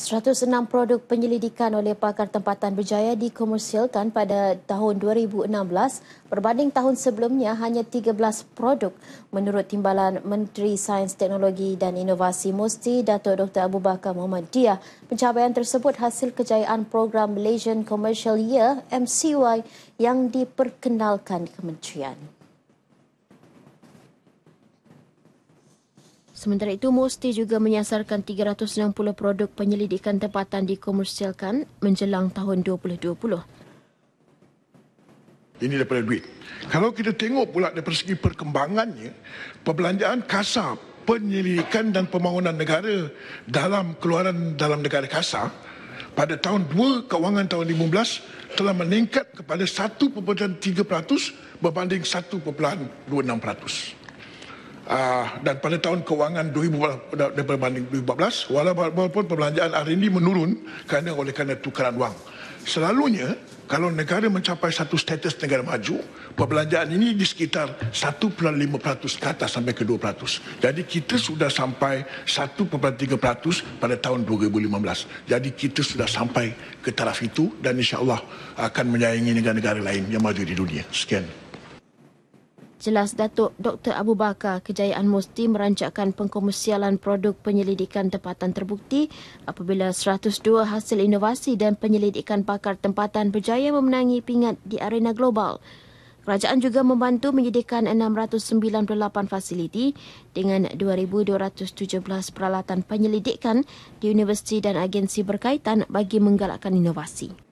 106 produk penyelidikan oleh pakar tempatan berjaya dikomersialkan pada tahun 2016 berbanding tahun sebelumnya hanya 13 produk menurut Timbalan Menteri Sains Teknologi dan Inovasi Musti Dato' Dr. Abu Bakar Muhammad Diah. Pencapaian tersebut hasil kejayaan program Malaysian Commercial Year MCY yang diperkenalkan kementerian. Sementara itu, Mosti juga menyasarkan 360 produk penyelidikan tempatan dikomersialkan menjelang tahun 2020. Ini daripada duit. Kalau kita tengok pula dari segi perkembangannya, perbelanjaan kasar penyelidikan dan pembangunan negara dalam keluaran dalam negara kasar pada tahun 2 kewangan tahun 15 telah meningkat kepada 1.3% berbanding 1.26%. Ah, dan pada tahun kewangan 2014 daripada 2014 walaupun perbelanjaan R&D menurun kerana oleh kerana tukaran wang. Selalunya kalau negara mencapai satu status negara maju, perbelanjaan ini di sekitar 1.5% ke atas sampai ke 2%. Jadi kita sudah sampai 1.3% pada tahun 2015. Jadi kita sudah sampai ke taraf itu dan insyaallah akan menyaingi negara-negara lain yang maju di dunia. Sekian jelas Datuk Dr. Abu Bakar Kejayaan Musti merancakkan pengkomersialan produk penyelidikan tempatan terbukti apabila 102 hasil inovasi dan penyelidikan pakar tempatan berjaya memenangi pingat di arena global. Kerajaan juga membantu menyediakan 698 fasiliti dengan 2,217 peralatan penyelidikan di universiti dan agensi berkaitan bagi menggalakkan inovasi.